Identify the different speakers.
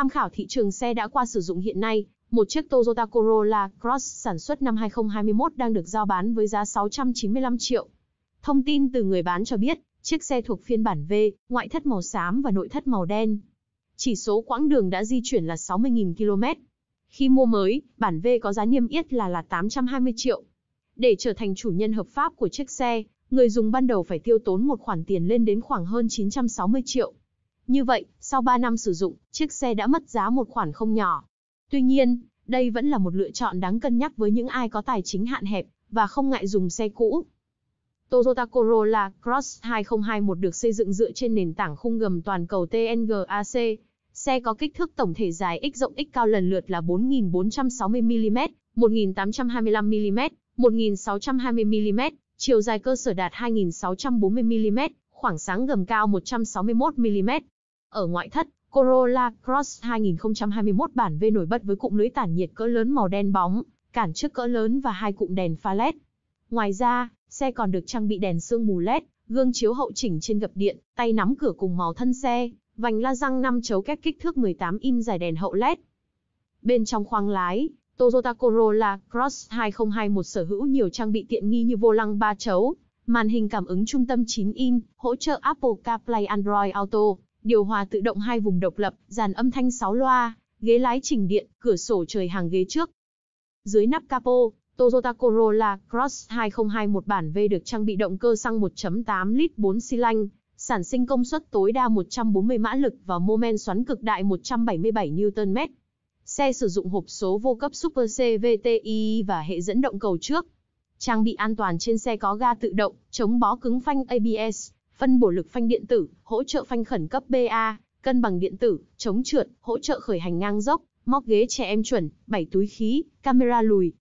Speaker 1: Tham khảo thị trường xe đã qua sử dụng hiện nay, một chiếc Toyota Corolla Cross sản xuất năm 2021 đang được giao bán với giá 695 triệu. Thông tin từ người bán cho biết, chiếc xe thuộc phiên bản V, ngoại thất màu xám và nội thất màu đen. Chỉ số quãng đường đã di chuyển là 60.000 km. Khi mua mới, bản V có giá niêm yết là là 820 triệu. Để trở thành chủ nhân hợp pháp của chiếc xe, người dùng ban đầu phải tiêu tốn một khoản tiền lên đến khoảng hơn 960 triệu. Như vậy, sau 3 năm sử dụng, chiếc xe đã mất giá một khoản không nhỏ. Tuy nhiên, đây vẫn là một lựa chọn đáng cân nhắc với những ai có tài chính hạn hẹp và không ngại dùng xe cũ. Toyota Corolla Cross 2021 được xây dựng dựa trên nền tảng khung gầm toàn cầu TNGAC. Xe có kích thước tổng thể dài x rộng x cao lần lượt là 4.460mm, 1.825mm, 1.620mm, chiều dài cơ sở đạt 2.640mm, khoảng sáng gầm cao 161mm. Ở ngoại thất, Corolla Cross 2021 bản V nổi bật với cụm lưới tản nhiệt cỡ lớn màu đen bóng, cản trước cỡ lớn và hai cụm đèn pha LED. Ngoài ra, xe còn được trang bị đèn sương mù LED, gương chiếu hậu chỉnh trên gập điện, tay nắm cửa cùng màu thân xe, vành la răng 5 chấu kép kích thước 18 in giải đèn hậu LED. Bên trong khoang lái, Toyota Corolla Cross 2021 sở hữu nhiều trang bị tiện nghi như vô lăng 3 chấu, màn hình cảm ứng trung tâm 9 in, hỗ trợ Apple CarPlay Android Auto, điều hòa tự động hai vùng độc lập, dàn âm thanh 6 loa, ghế lái chỉnh điện, cửa sổ trời hàng ghế trước. Dưới nắp capo, Toyota Corolla Cross 2021 bản V được trang bị động cơ xăng 1.8 lít 4 xi lanh, sản sinh công suất tối đa 140 mã lực và mô men xoắn cực đại 177 Nm. Xe sử dụng hộp số vô cấp Super CVTi và hệ dẫn động cầu trước. Trang bị an toàn trên xe có ga tự động, chống bó cứng phanh ABS, phân bổ lực phanh điện tử, hỗ trợ phanh khẩn cấp BA, cân bằng điện tử, chống trượt, hỗ trợ khởi hành ngang dốc, móc ghế trẻ em chuẩn, bảy túi khí, camera lùi,